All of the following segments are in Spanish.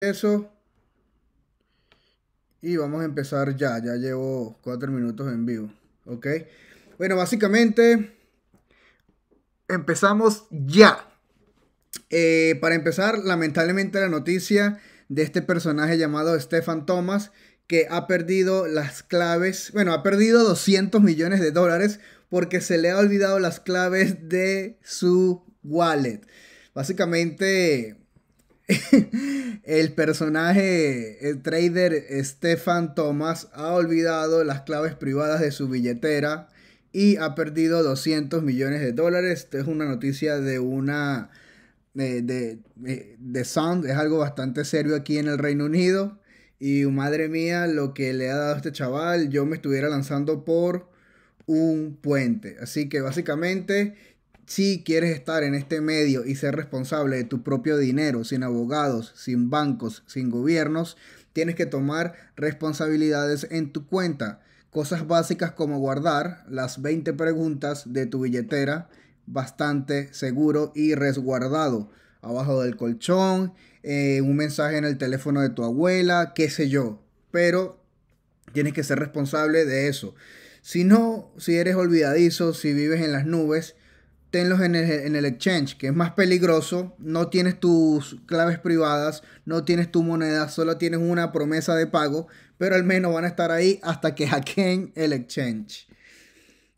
eso. Y vamos a empezar ya. Ya llevo cuatro minutos en vivo. ¿Ok? Bueno, básicamente empezamos ya. Eh, para empezar, lamentablemente la noticia de este personaje llamado Stefan Thomas, que ha perdido las claves, bueno, ha perdido 200 millones de dólares porque se le ha olvidado las claves de su wallet. Básicamente, el personaje, el trader Stefan Thomas, ha olvidado las claves privadas de su billetera y ha perdido 200 millones de dólares. Esto es una noticia de una... Eh, de, eh, de, de Sound, es algo bastante serio aquí en el Reino Unido. Y madre mía, lo que le ha dado a este chaval, yo me estuviera lanzando por un puente. Así que básicamente si quieres estar en este medio y ser responsable de tu propio dinero, sin abogados, sin bancos, sin gobiernos, tienes que tomar responsabilidades en tu cuenta. Cosas básicas como guardar las 20 preguntas de tu billetera bastante seguro y resguardado. Abajo del colchón, eh, un mensaje en el teléfono de tu abuela, qué sé yo. Pero tienes que ser responsable de eso. Si no, si eres olvidadizo, si vives en las nubes, en el, exchange, que es más peligroso. No tienes tus claves privadas, no tienes tu moneda, solo tienes una promesa de pago, pero al menos van a estar ahí hasta que hackeen el exchange.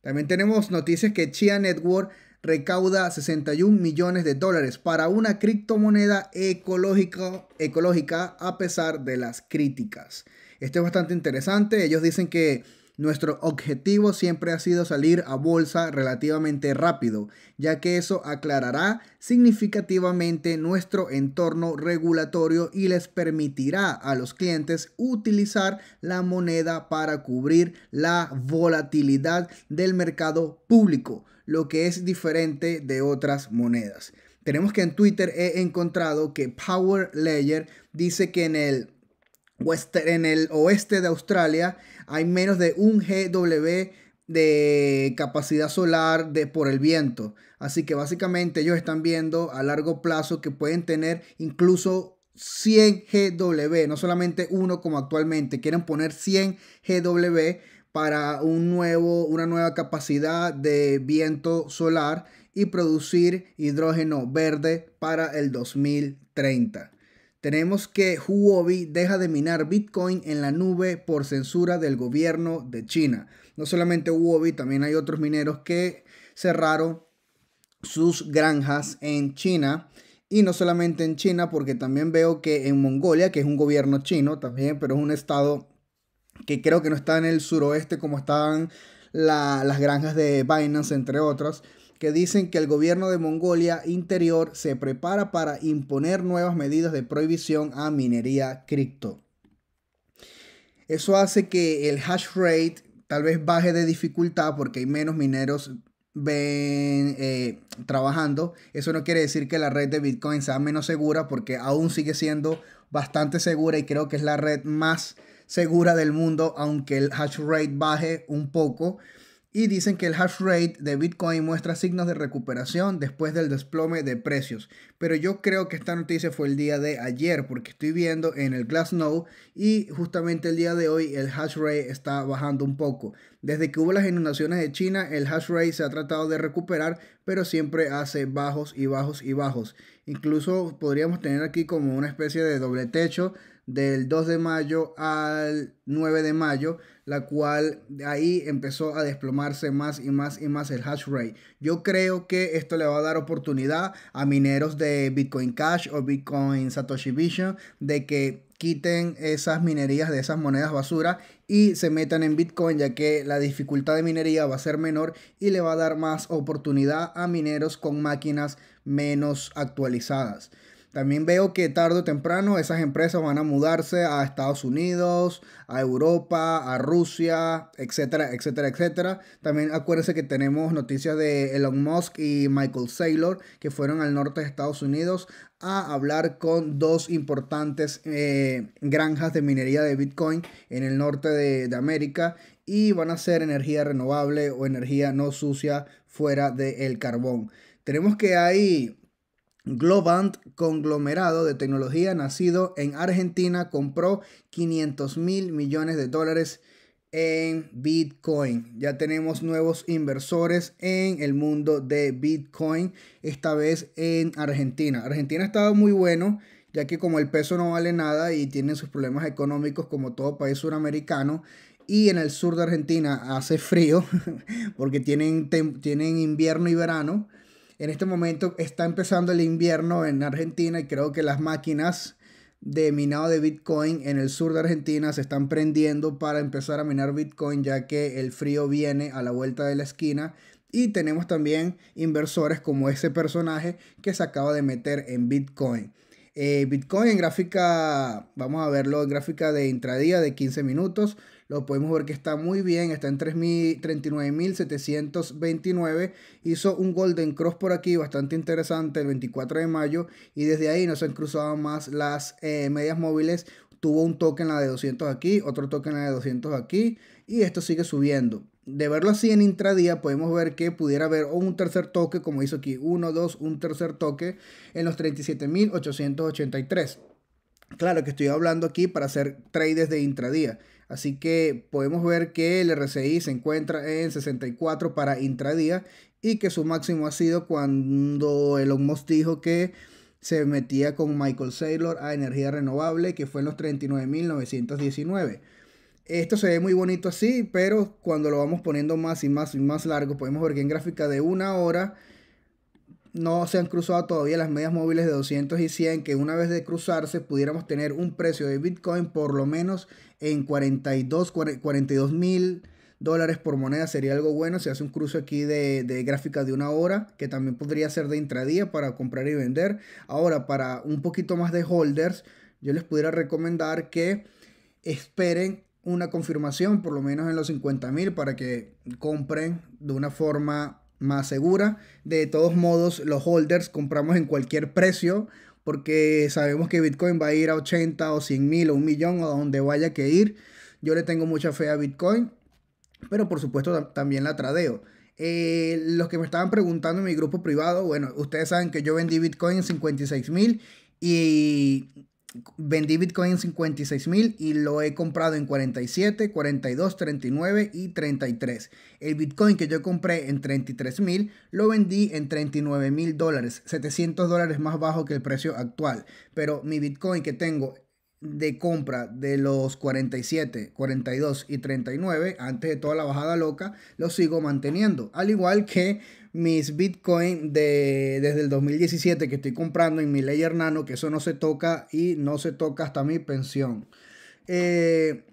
También tenemos noticias que Chia Network recauda 61 millones de dólares para una criptomoneda ecológica, ecológica a pesar de las críticas. Esto es bastante interesante. Ellos dicen que nuestro objetivo siempre ha sido salir a bolsa relativamente rápido, ya que eso aclarará significativamente nuestro entorno regulatorio y les permitirá a los clientes utilizar la moneda para cubrir la volatilidad del mercado público, lo que es diferente de otras monedas. Tenemos que en Twitter he encontrado que Power Ledger dice que en el en el oeste de Australia hay menos de un GW de capacidad solar de, por el viento. Así que básicamente ellos están viendo a largo plazo que pueden tener incluso 100 GW, no solamente uno como actualmente, quieren poner 100 GW para un nuevo, una nueva capacidad de viento solar y producir hidrógeno verde para el 2030. Tenemos que Huobi deja de minar Bitcoin en la nube por censura del gobierno de China. No solamente Huobi, también hay otros mineros que cerraron sus granjas en China. Y no solamente en China, porque también veo que en Mongolia, que es un gobierno chino también, pero es un estado que creo que no está en el suroeste como estaban las granjas de Binance, entre otras, que dicen que el gobierno de Mongolia Interior se prepara para imponer nuevas medidas de prohibición a minería cripto. Eso hace que el hash rate tal vez baje de dificultad porque hay menos mineros ven, eh, trabajando. Eso no quiere decir que la red de Bitcoin sea menos segura porque aún sigue siendo bastante segura y creo que es la red más segura del mundo, aunque el hash rate baje un poco y dicen que el hash rate de Bitcoin muestra signos de recuperación después del desplome de precios. Pero yo creo que esta noticia fue el día de ayer porque estoy viendo en el Glassnode y justamente el día de hoy el hash rate está bajando un poco. Desde que hubo las inundaciones de China, el hash rate se ha tratado de recuperar, pero siempre hace bajos y bajos y bajos. Incluso podríamos tener aquí como una especie de doble techo del 2 de mayo al 9 de mayo, la cual ahí empezó a desplomarse más y más y más el hash rate. Yo creo que esto le va a dar oportunidad a mineros de Bitcoin Cash o Bitcoin Satoshi Vision de que quiten esas minerías de esas monedas basura y se metan en Bitcoin ya que la dificultad de minería va a ser menor y le va a dar más oportunidad a mineros con máquinas menos actualizadas. También veo que tarde o temprano esas empresas van a mudarse a Estados Unidos, a Europa, a Rusia, etcétera, etcétera, etcétera. También acuérdense que tenemos noticias de Elon Musk y Michael Saylor que fueron al norte de Estados Unidos a hablar con dos importantes eh, granjas de minería de Bitcoin en el norte de, América y van a ser energía renovable o energía no sucia fuera del carbón. Tenemos que ahí... Globant, conglomerado de tecnología nacido en Argentina, compró 500 mil millones de dólares en Bitcoin. Ya tenemos nuevos inversores en el mundo de Bitcoin, esta vez en Argentina. Argentina ha estado muy bueno, ya que como el peso no vale nada y tienen sus problemas económicos como todo país suramericano, y en el sur de Argentina hace frío porque tienen, tienen invierno y verano. En este momento está empezando el invierno en Argentina y creo que las máquinas de minado de Bitcoin en el sur de Argentina se están prendiendo para empezar a minar Bitcoin ya que el frío viene a la vuelta de la esquina y tenemos también inversores como ese personaje que se acaba de meter en Bitcoin. Eh, Bitcoin en gráfica, vamos a verlo, en gráfica de intradía de 15 minutos, lo podemos ver que está muy bien, está en 39.729, hizo un Golden Cross por aquí bastante interesante el 24 de mayo y desde ahí no se han cruzado más las eh, medias móviles, tuvo un toque en la de 200 aquí, otro toque en la de 200 aquí y esto sigue subiendo. De verlo así en intradía, podemos ver que pudiera haber un tercer toque, como hizo aquí, 1, 2, un tercer toque en los 37.883. Claro que estoy hablando aquí para hacer trades de intradía. Así que podemos ver que el RCI se encuentra en 64 para intradía y que su máximo ha sido cuando Elon Musk dijo que se metía con Michael Saylor a energía renovable, que fue en los 39.919. Esto se ve muy bonito así, pero cuando lo vamos poniendo más y más y más largo, podemos ver que en gráfica de una hora no se han cruzado todavía las medias móviles de 200 y 100, que una vez de cruzarse pudiéramos tener un precio de Bitcoin por lo menos en 42 mil dólares por moneda, sería algo bueno. Se hace un cruce aquí de, de gráfica de una hora, que también podría ser de intradía para comprar y vender. Ahora, para un poquito más de holders, yo les pudiera recomendar que esperen una confirmación, por lo menos en los 50 mil, para que compren de una forma más segura. De todos modos, los holders compramos en cualquier precio porque sabemos que Bitcoin va a ir a 80 o 100 mil o un millón o donde vaya que ir. Yo le tengo mucha fe a Bitcoin, pero por supuesto también la tradeo. Eh, los que me estaban preguntando en mi grupo privado, bueno, ustedes saben que yo vendí Bitcoin en 56 mil y vendí Bitcoin en 56 mil y lo he comprado en 47, 42, 39 y 33. El Bitcoin que yo compré en $33,000 lo vendí en 39 mil dólares, 700 dólares más bajo que el precio actual. Pero mi Bitcoin que tengo de compra de los 47, 42 y 39 antes de toda la bajada loca, lo sigo manteniendo. Al igual que mis Bitcoin desde el 2017 que estoy comprando en mi Layer Nano, que eso no se toca y no se toca hasta mi pensión. Eh,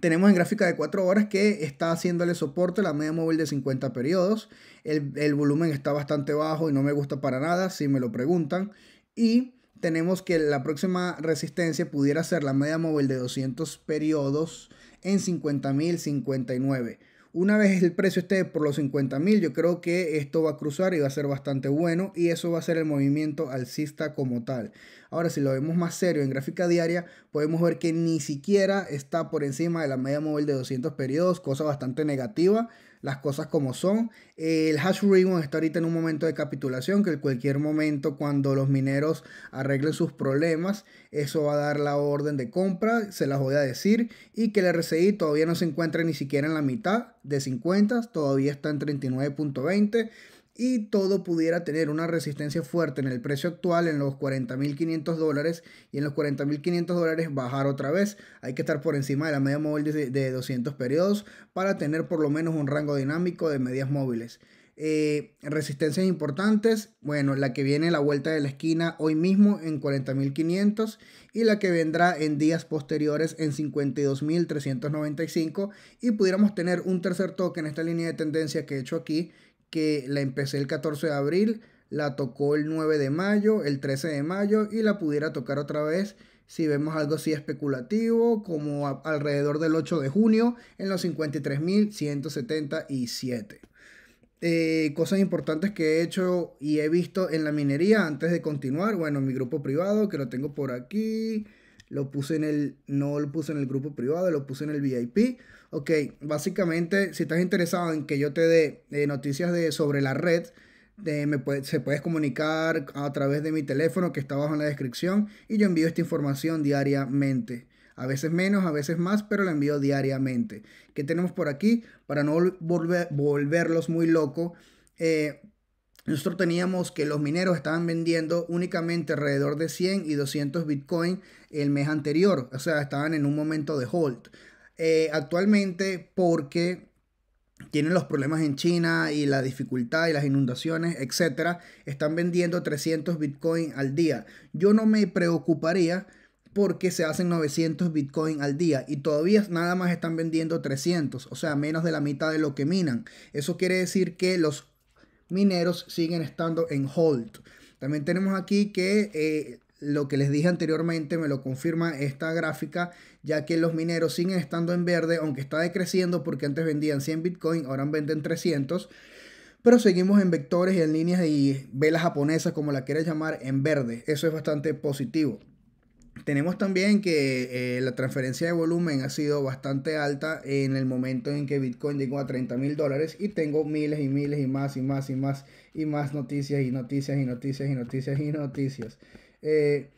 tenemos en gráfica de 4 horas que está haciéndole soporte la media móvil de 50 periodos. El, el, volumen está bastante bajo y no me gusta para nada, si me lo preguntan. Y tenemos que la próxima resistencia pudiera ser la media móvil de 200 periodos en 50.059. Una vez el precio esté por los 50 mil, yo creo que esto va a cruzar y va a ser bastante bueno y eso va a ser el movimiento alcista como tal. Ahora, si lo vemos más serio en gráfica diaria, podemos ver que ni siquiera está por encima de la media móvil de 200 periodos, cosa bastante negativa las cosas como son. El hash Ribbon está ahorita en un momento de capitulación, que en cualquier momento cuando los mineros arreglen sus problemas, eso va a dar la orden de compra, se las voy a decir, y que el RCI todavía no se encuentra ni siquiera en la mitad de 50, todavía está en 39.20 y todo pudiera tener una resistencia fuerte en el precio actual en los 40.500 dólares y en los 40.500 dólares bajar otra vez. Hay que estar por encima de la media móvil de, 200 periodos para tener por lo menos un rango dinámico de medias móviles. Eh, resistencias importantes, bueno, la que viene la vuelta de la esquina hoy mismo en 40.500 y la que vendrá en días posteriores en 52.395 y pudiéramos tener un tercer toque en esta línea de tendencia que he hecho aquí que la empecé el 14 de abril, la tocó el 9 de mayo, el 13 de mayo y la pudiera tocar otra vez si vemos algo así especulativo como alrededor del 8 de junio en los 53.177. Eh, cosas importantes que he hecho y he visto en la minería antes de continuar. Bueno, mi grupo privado que lo tengo por aquí. Lo puse en el. No lo puse en el grupo privado, lo puse en el VIP. Ok, básicamente, si estás interesado en que yo te dé eh, noticias sobre la red, eh, se puedes comunicar a través de mi teléfono que está abajo en la descripción y yo envío esta información diariamente. A veces menos, a veces más, pero la envío diariamente. ¿Qué tenemos por aquí? Para no volverlos muy locos, eh, nosotros teníamos que los mineros estaban vendiendo únicamente alrededor de 100 y 200 Bitcoin el mes anterior. O sea, estaban en un momento de hold. Eh, actualmente porque tienen los problemas en China y la dificultad y las inundaciones, etcétera, están vendiendo 300 Bitcoin al día. Yo no me preocuparía porque se hacen 900 Bitcoin al día y todavía nada más están vendiendo 300, o sea, menos de la mitad de lo que minan. Eso quiere decir que los mineros siguen estando en hold. También tenemos aquí que eh, lo que les dije anteriormente me lo confirma esta gráfica, ya que los mineros siguen estando en verde, aunque está decreciendo porque antes vendían 100 Bitcoin, ahora venden 300. Pero seguimos en vectores y en líneas y velas japonesas, como la quieras llamar, en verde. Eso es bastante positivo. Tenemos también que eh, la transferencia de volumen ha sido bastante alta en el momento en que Bitcoin llegó a 30 mil dólares y tengo miles y miles y más y más y más y más noticias y noticias y noticias y noticias. Y noticias. Eh,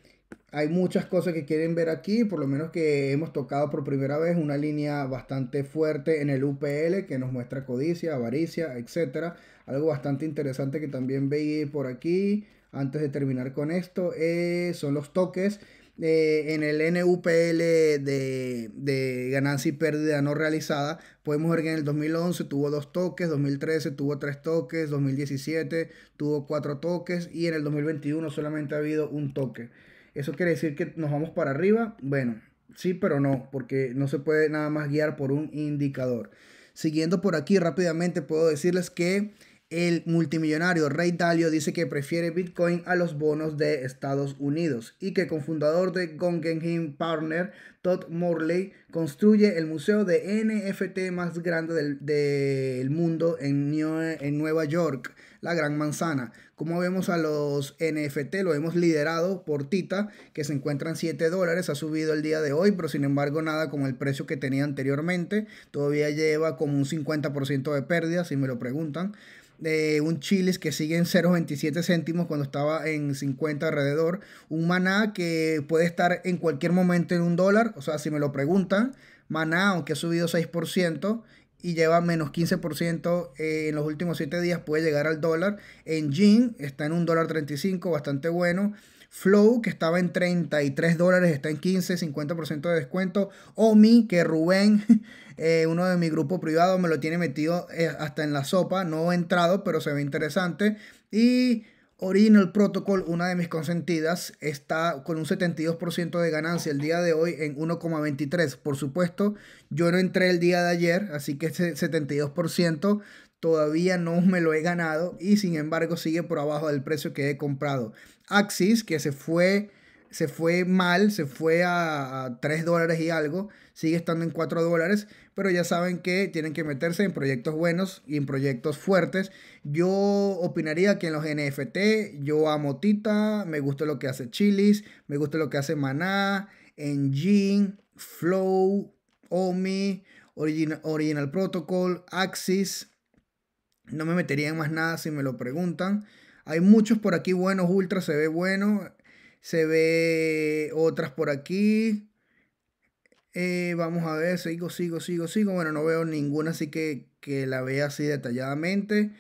hay muchas cosas que quieren ver aquí, por lo menos que hemos tocado por primera vez una línea bastante fuerte en el UPL que nos muestra codicia, avaricia, etc. Algo bastante interesante que también veí por aquí, antes de terminar con esto, eh, son los toques eh, en el NUPL de, de, ganancia y pérdida no realizada, podemos ver que en el 2011 tuvo dos toques, 2013 tuvo tres toques, 2017 tuvo cuatro toques y en el 2021 solamente ha habido un toque. ¿Eso quiere decir que nos vamos para arriba? Bueno, sí, pero no, porque no se puede nada más guiar por un indicador. Siguiendo por aquí rápidamente, puedo decirles que el multimillonario Ray Dalio dice que prefiere Bitcoin a los bonos de Estados Unidos y que fundador de Guggenheim Partner, Todd Morley, construye el museo de NFT más grande del, mundo en, Nueva York, la Gran Manzana. Como vemos a los NFT, lo hemos liderado por Tita, que se encuentran 7 dólares, ha subido el día de hoy, pero sin embargo nada con el precio que tenía anteriormente. Todavía lleva como un 50% de pérdida, si me lo preguntan de un Chiles que sigue en 0,27 céntimos cuando estaba en 50 alrededor, un Maná que puede estar en cualquier momento en un dólar, o sea, si me lo preguntan, Maná, aunque ha subido 6% y lleva menos 15% eh, en los últimos 7 días, puede llegar al dólar. En Jean está en un dólar 35, bastante bueno. Flow, que estaba en 33 dólares, está en 15, 50% de descuento. Omi, que Rubén, eh, uno de mi grupo privado, me lo tiene metido eh, hasta en la sopa. No he entrado, pero se ve interesante. Y Original Protocol, una de mis consentidas, está con un 72% de ganancia el día de hoy en 1,23. Por supuesto, yo no entré el día de ayer, así que ese 72% todavía no me lo he ganado y sin embargo sigue por abajo del precio que he comprado. Axis, que se fue, se fue mal, se fue a, 3 dólares y algo, sigue estando en 4 dólares, pero ya saben que tienen que meterse en proyectos buenos y en proyectos fuertes. Yo opinaría que en los NFT, yo amo Tita, me gusta lo que hace Chilis, me gusta lo que hace Maná, Engine, Flow, Omi, Original Protocol, Axis. No me metería en más nada si me lo preguntan. Hay muchos por aquí buenos, Ultra se ve bueno. Se ve otras por aquí. Eh, vamos a ver, sigo, sigo, sigo, sigo. Bueno, no veo ninguna así que, la vea así detalladamente.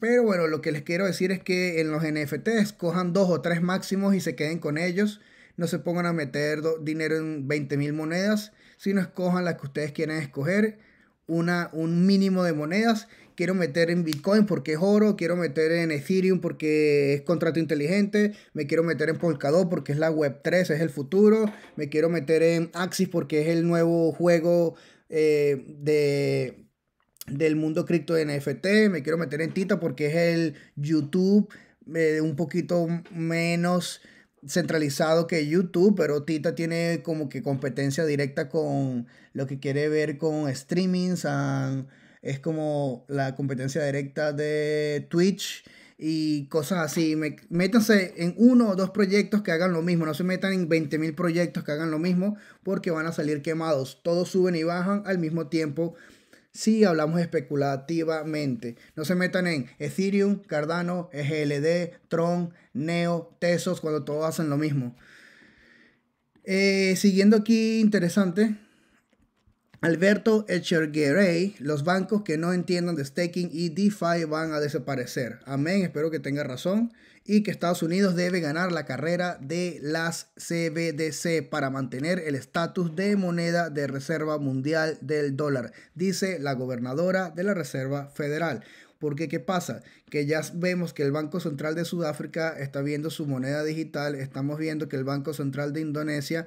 Pero bueno, lo que les quiero decir es que en los NFTs cojan dos o tres máximos y se queden con ellos. No se pongan a meter dinero en 20 mil monedas, sino escojan las que ustedes quieren escoger, una, un mínimo de monedas quiero meter en Bitcoin porque es oro, quiero meter en Ethereum porque es contrato inteligente, me quiero meter en Polkadot porque es la Web 3, es el futuro, me quiero meter en Axis porque es el nuevo juego eh, de, del mundo cripto de NFT, me quiero meter en Tita porque es el YouTube eh, un poquito menos centralizado que YouTube, pero Tita tiene como que competencia directa con lo que quiere ver con streamings and es como la competencia directa de Twitch y cosas así. Métanse en uno o dos proyectos que hagan lo mismo. No se metan en 20.000 proyectos que hagan lo mismo porque van a salir quemados. Todos suben y bajan al mismo tiempo si hablamos especulativamente. No se metan en Ethereum, Cardano, EGLD, Tron, Neo, Tesos cuando todos hacen lo mismo. Eh, siguiendo aquí, interesante, Alberto Echergueray, los bancos que no entiendan de staking y DeFi van a desaparecer. Amén, espero que tenga razón y que Estados Unidos debe ganar la carrera de las CBDC para mantener el estatus de moneda de reserva mundial del dólar, dice la gobernadora de la Reserva Federal. Porque ¿qué pasa? Que ya vemos que el Banco Central de Sudáfrica está viendo su moneda digital, estamos viendo que el Banco Central de Indonesia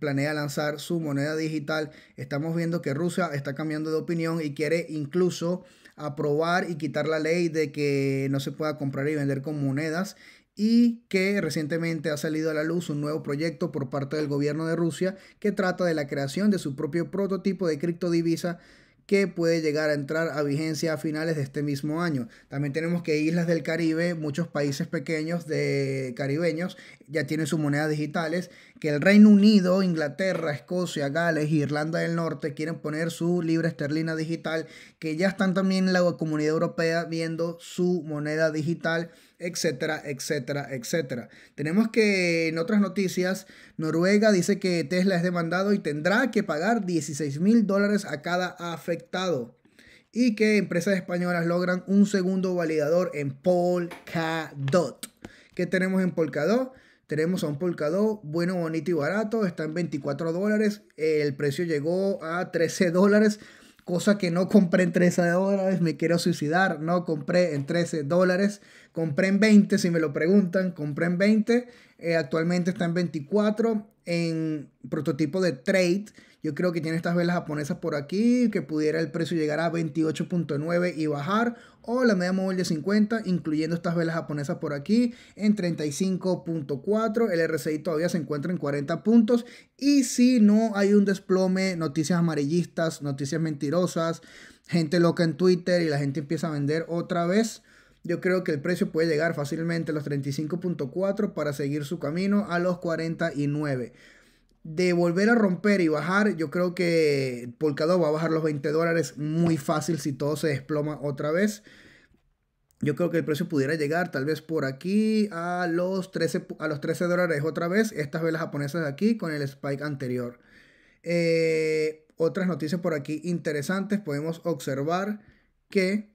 planea lanzar su moneda digital. Estamos viendo que Rusia está cambiando de opinión y quiere incluso aprobar y quitar la ley de que no se pueda comprar y vender con monedas y que recientemente ha salido a la luz un nuevo proyecto por parte del gobierno de Rusia que trata de la creación de su propio prototipo de criptodivisa que puede llegar a entrar a vigencia a finales de este mismo año. También tenemos que islas del Caribe, muchos países pequeños de caribeños ya tienen sus monedas digitales que el Reino Unido, Inglaterra, Escocia, Gales e Irlanda del Norte quieren poner su libra esterlina digital, que ya están también en la comunidad europea viendo su moneda digital, etcétera, etcétera, etcétera. Tenemos que en otras noticias, Noruega dice que Tesla es demandado y tendrá que pagar 16 mil dólares a cada afectado y que empresas españolas logran un segundo validador en Polkadot. ¿Qué tenemos en Polkadot? Tenemos a un Polkadot, bueno, bonito y barato, está en 24 dólares, el precio llegó a 13 dólares, cosa que no compré en 13 dólares, me quiero suicidar, no compré en 13 dólares, compré en 20, si me lo preguntan, compré en 20, eh, actualmente está en 24, en prototipo de trade, yo creo que tiene estas velas japonesas por aquí, que pudiera el precio llegar a 28.9 y bajar, la media móvil de 50, incluyendo estas velas japonesas por aquí, en 35.4. El RCI todavía se encuentra en 40 puntos. Y si no hay un desplome, noticias amarillistas, noticias mentirosas, gente loca en Twitter y la gente empieza a vender otra vez. Yo creo que el precio puede llegar fácilmente a los 35.4 para seguir su camino a los 49 de volver a romper y bajar, yo creo que Polkadot va a bajar los 20 dólares muy fácil si todo se desploma otra vez. Yo creo que el precio pudiera llegar tal vez por aquí a los 13, a los dólares otra vez. Estas velas japonesas aquí con el spike anterior. Eh, otras noticias por aquí interesantes. Podemos observar que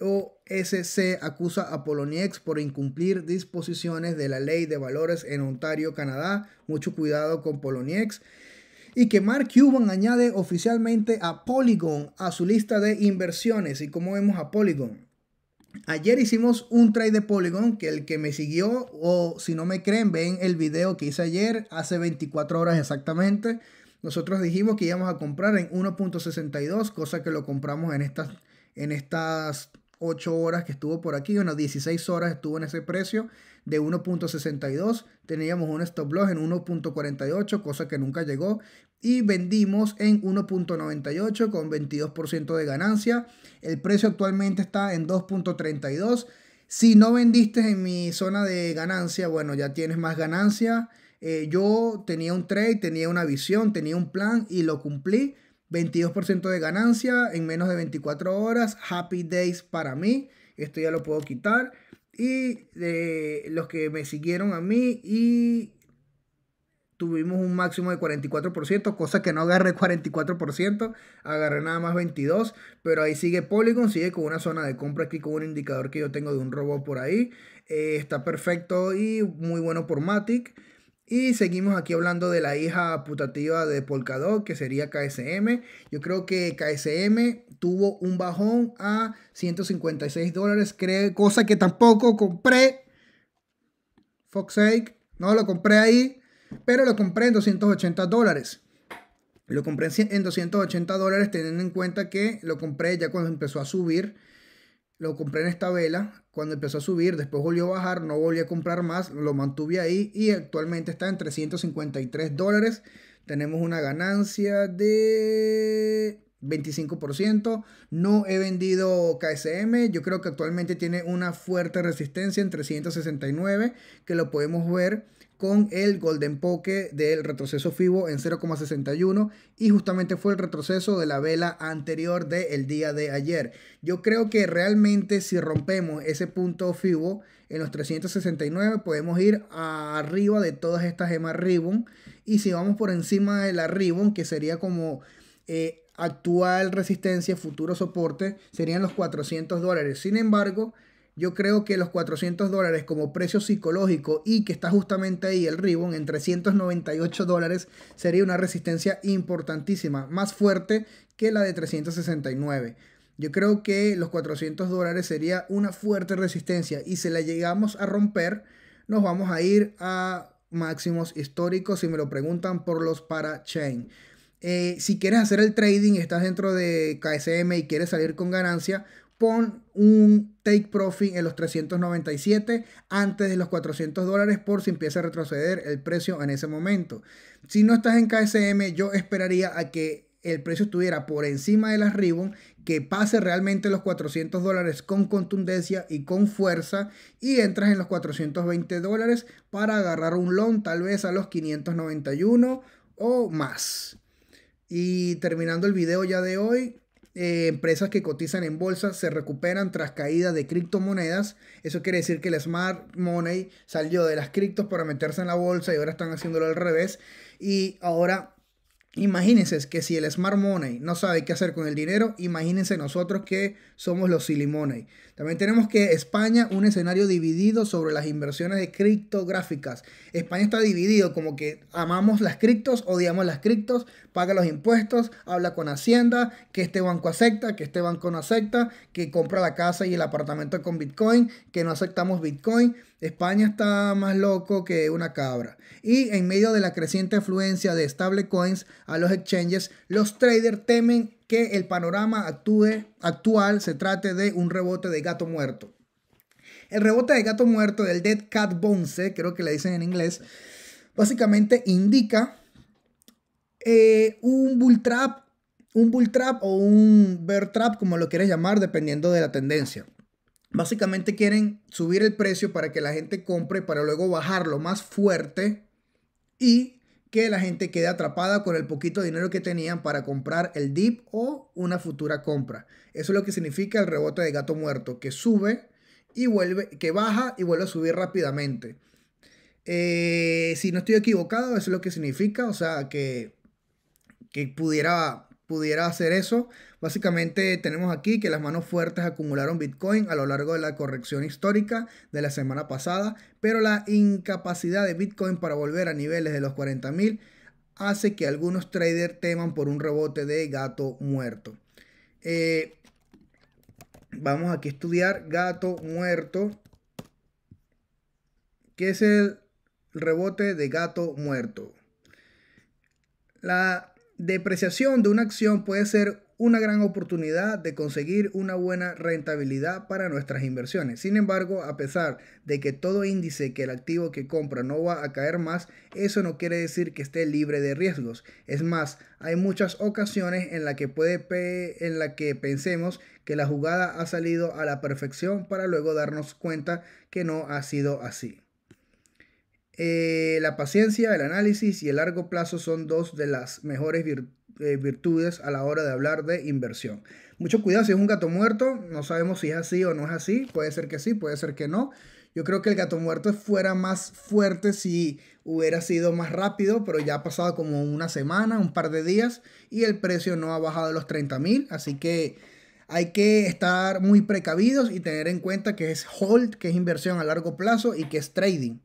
OSC acusa a Poloniex por incumplir disposiciones de la ley de valores en Ontario, Canadá. Mucho cuidado con Poloniex. Y que Mark Cuban añade oficialmente a Polygon a su lista de inversiones. ¿Y cómo vemos a Polygon? Ayer hicimos un trade de Polygon que el que me siguió o si no me creen ven el video que hice ayer hace 24 horas exactamente. Nosotros dijimos que íbamos a comprar en 1.62, cosa que lo compramos en estas en estas 8 horas que estuvo por aquí, unas 16 horas estuvo en ese precio de 1.62. Teníamos un stop loss en 1.48, cosa que nunca llegó. Y vendimos en 1.98 con 22% de ganancia. El precio actualmente está en 2.32. Si no vendiste en mi zona de ganancia, bueno, ya tienes más ganancia. Eh, yo tenía un trade, tenía una visión, tenía un plan y lo cumplí 22% de ganancia en menos de 24 horas. Happy Days para mí. Esto ya lo puedo quitar. Y eh, los que me siguieron a mí y tuvimos un máximo de 44%, cosa que no agarré 44%, agarré nada más 22%, pero ahí sigue Polygon, sigue con una zona de compra aquí con un indicador que yo tengo de un robot por ahí. Eh, está perfecto y muy bueno por Matic. Y seguimos aquí hablando de la hija putativa de Polkadot, que sería KSM. Yo creo que KSM tuvo un bajón a 156 dólares, cosa que tampoco compré. Fox sake, no lo compré ahí, pero lo compré en 280 dólares. Lo compré en 280 dólares teniendo en cuenta que lo compré ya cuando empezó a subir lo compré en esta vela, cuando empezó a subir, después volvió a bajar, no volví a comprar más, lo mantuve ahí y actualmente está en 353 dólares. Tenemos una ganancia de 25%. No he vendido KSM. Yo creo que actualmente tiene una fuerte resistencia en 369, que lo podemos ver con el Golden Poke del retroceso FIBO en 0,61 y justamente fue el retroceso de la vela anterior del el día de ayer. Yo creo que realmente si rompemos ese punto FIBO en los 369 podemos ir arriba de todas estas gemas Ribbon y si vamos por encima de la Ribbon que sería como... Eh, actual resistencia, futuro soporte, serían los 400 dólares. Sin embargo, yo creo que los 400 dólares como precio psicológico y que está justamente ahí el Ribbon en 398 dólares sería una resistencia importantísima, más fuerte que la de 369. Yo creo que los 400 dólares sería una fuerte resistencia y si la llegamos a romper, nos vamos a ir a máximos históricos si me lo preguntan por los para chain eh, si quieres hacer el trading, estás dentro de KSM y quieres salir con ganancia, pon un take profit en los 397 antes de los 400 dólares por si empieza a retroceder el precio en ese momento. Si no estás en KSM, yo esperaría a que el precio estuviera por encima de las Ribbon, que pase realmente los 400 dólares con contundencia y con fuerza y entras en los 420 dólares para agarrar un long tal vez a los 591 o más. Y terminando el video ya de hoy, eh, empresas que cotizan en bolsa se recuperan tras caída de criptomonedas. Eso quiere decir que el smart money salió de las criptos para meterse en la bolsa y ahora están haciéndolo al revés. Y ahora, imagínense que si el smart money no sabe qué hacer con el dinero, imagínense nosotros que somos los silly money. También tenemos que España, un escenario dividido sobre las inversiones de criptográficas. España está dividido, como que amamos las criptos, odiamos las criptos, paga los impuestos, habla con Hacienda, que este banco acepta, que este banco no acepta, que compra la casa y el apartamento con Bitcoin, que no aceptamos Bitcoin. España está más loco que una cabra. Y en medio de la creciente afluencia de stablecoins a los exchanges, los traders temen que el panorama actual se trate de un rebote de gato muerto. El rebote de gato muerto del Dead Cat Bounce, creo que le dicen en inglés, básicamente indica eh, un bull trap, un bull trap o un bear trap, como lo quieres llamar, dependiendo de la tendencia. Básicamente quieren subir el precio para que la gente compre para luego bajarlo más fuerte y que la gente quede atrapada con el poquito dinero que tenían para comprar el dip o una futura compra. Eso es lo que significa el rebote de gato muerto, que sube y vuelve, que baja y vuelve a subir rápidamente. Eh, si no estoy equivocado, eso es lo que significa, o sea, que, que pudiera pudiera hacer eso. Básicamente tenemos aquí que las manos fuertes acumularon Bitcoin a lo largo de la corrección histórica de la semana pasada, pero la incapacidad de Bitcoin para volver a niveles de los 40.000 hace que algunos traders teman por un rebote de gato muerto. Eh, vamos aquí a estudiar gato muerto. ¿Qué es el rebote de gato muerto? La depreciación de una acción puede ser una gran oportunidad de conseguir una buena rentabilidad para nuestras inversiones. Sin embargo, a pesar de que todo índice que el activo que compra no va a caer más, eso no quiere decir que esté libre de riesgos. Es más, hay muchas ocasiones en las que, puede en la que pensemos que la jugada ha salido a la perfección para luego darnos cuenta que no ha sido así. Eh, la paciencia, el análisis y el largo plazo son dos de las mejores eh, virtudes a la hora de hablar de inversión. Mucho cuidado si es un gato muerto, no sabemos si es así o no es así, puede ser que sí, puede ser que no. Yo creo que el gato muerto fuera más fuerte si hubiera sido más rápido, pero ya ha pasado como una semana, un par de días y el precio no ha bajado a los 30 mil, así que hay que estar muy precavidos y tener en cuenta que es hold, que es inversión a largo plazo y que es trading.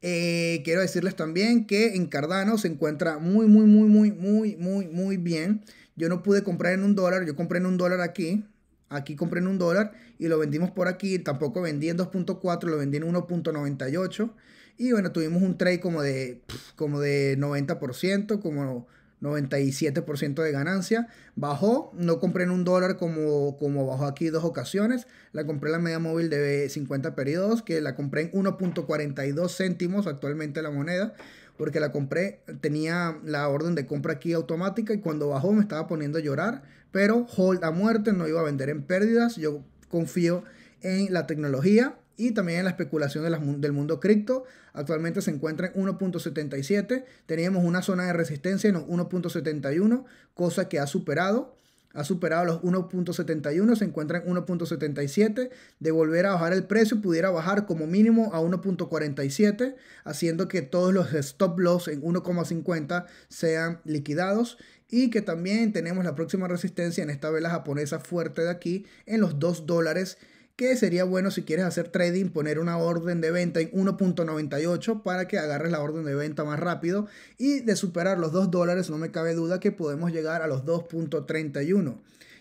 Eh, quiero decirles también que en Cardano se encuentra muy, muy, muy, muy, muy, muy, muy bien. Yo no pude comprar en un dólar, yo compré en un dólar aquí. Aquí compré en un dólar y lo vendimos por aquí. Tampoco vendí en 2.4, lo vendí en 1.98. Y bueno, tuvimos un trade como de, como de 90%, como 97% de ganancia. Bajó, no compré en un dólar como, como bajó aquí dos ocasiones. La compré en la media móvil de 50 periodos, que la compré en 1.42 céntimos actualmente la moneda, porque la compré, tenía la orden de compra aquí automática y cuando bajó me estaba poniendo a llorar, pero hold a muerte, no iba a vender en pérdidas. Yo confío en la tecnología y también en la especulación del mundo cripto. Actualmente se encuentra en 1.77. Teníamos una zona de resistencia en 1.71, cosa que ha superado. Ha superado los 1.71, se encuentra en 1.77. De volver a bajar el precio, pudiera bajar como mínimo a 1.47, haciendo que todos los stop loss en 1.50 sean liquidados y que también tenemos la próxima resistencia en esta vela japonesa fuerte de aquí en los 2 dólares que sería bueno si quieres hacer trading, poner una orden de venta en 1.98 para que agarres la orden de venta más rápido y de superar los 2 dólares no me cabe duda que podemos llegar a los 2.31.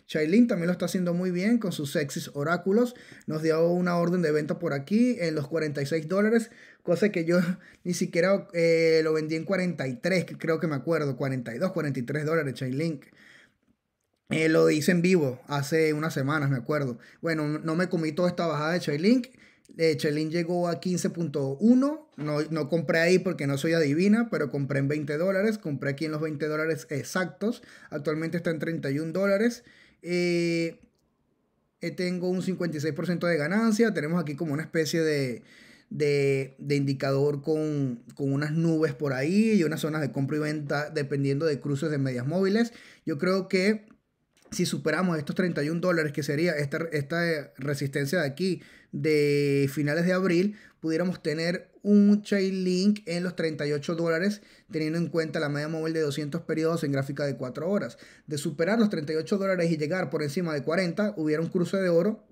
Chailin también lo está haciendo muy bien con sus sexys oráculos. Nos dio una orden de venta por aquí en los 46 dólares, cosa que yo ni siquiera eh, lo vendí en 43, creo que me acuerdo, 42, 43 dólares Chainlink. Eh, lo hice en vivo hace unas semanas, me acuerdo. Bueno, no me comí toda esta bajada de Chainlink. Eh, Link llegó a 15.1. No, compré ahí porque no soy adivina, pero compré en 20 dólares. Compré aquí en los 20 dólares exactos. Actualmente está en 31 dólares. Eh, eh, tengo un 56% de ganancia. Tenemos aquí como una especie de, de, indicador con, con, unas nubes por ahí y unas zonas de compra y venta dependiendo de cruces de medias móviles. Yo creo que si superamos estos 31 dólares, que sería esta, esta resistencia de aquí de finales de abril, pudiéramos tener un Chainlink link en los 38 dólares, teniendo en cuenta la media móvil de 200 periodos en gráfica de 4 horas. De superar los 38 dólares y llegar por encima de 40, hubiera un cruce de oro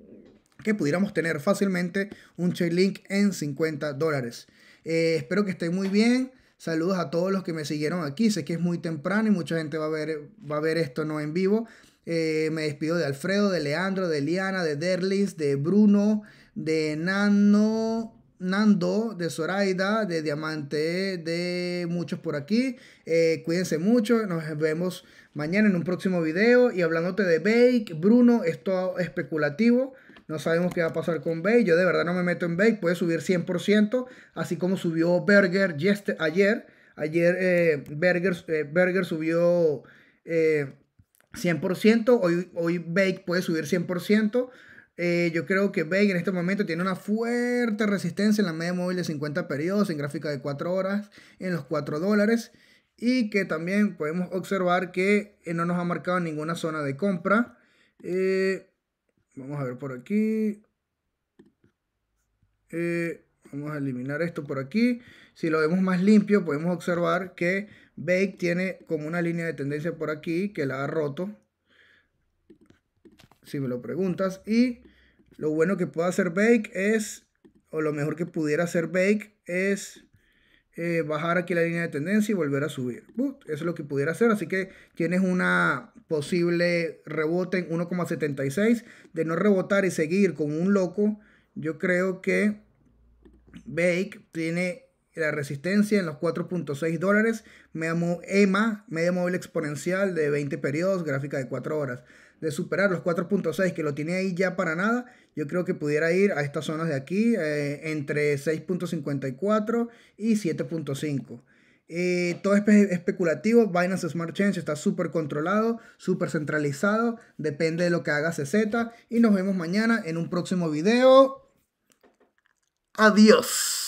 que pudiéramos tener fácilmente un Chainlink link en 50 dólares. Eh, espero que estén muy bien. Saludos a todos los que me siguieron aquí. Sé que es muy temprano y mucha gente va a ver, va a ver esto no en vivo. Eh, me despido de Alfredo, de Leandro, de Liana, de Derlis, de Bruno, de Nano, Nando, de Zoraida, de Diamante, de muchos por aquí. Eh, cuídense mucho, nos vemos mañana en un próximo video. Y hablándote de Bake, Bruno, Esto es especulativo. No sabemos qué va a pasar con Bake. Yo de verdad no me meto en Bake, puede subir 100%, así como subió Berger ayer. Ayer eh, Berger, Berger, subió 100%, hoy, hoy Bake puede subir 100%. Eh, yo creo que Bake en este momento tiene una fuerte resistencia en la media móvil de 50 periodos, en gráfica de 4 horas, en los 4 dólares. Y que también podemos observar que eh, no nos ha marcado ninguna zona de compra. Eh, vamos a ver por aquí. vamos a eliminar esto por aquí. Si lo vemos más limpio, podemos observar que Bake tiene como una línea de tendencia por aquí que la ha roto. Si me lo preguntas. Y lo bueno que puede hacer Bake es, o lo mejor que pudiera hacer Bake es eh, bajar aquí la línea de tendencia y volver a subir. eso es lo que pudiera hacer. Así que tienes una posible rebote en 1,76. De no rebotar y seguir con un loco, yo creo que Bake tiene la resistencia en los 4.6 dólares, EMA, eh, media móvil exponencial de 20 periodos, gráfica de 4 horas. De superar los 4.6 que lo tiene ahí ya para nada, yo creo que pudiera ir a estas zonas de aquí eh, entre 6.54 y 7.5. Eh, todo es especulativo, Binance Smart Change está súper controlado, súper centralizado, depende de lo que haga CZ y nos vemos mañana en un próximo video. Adiós.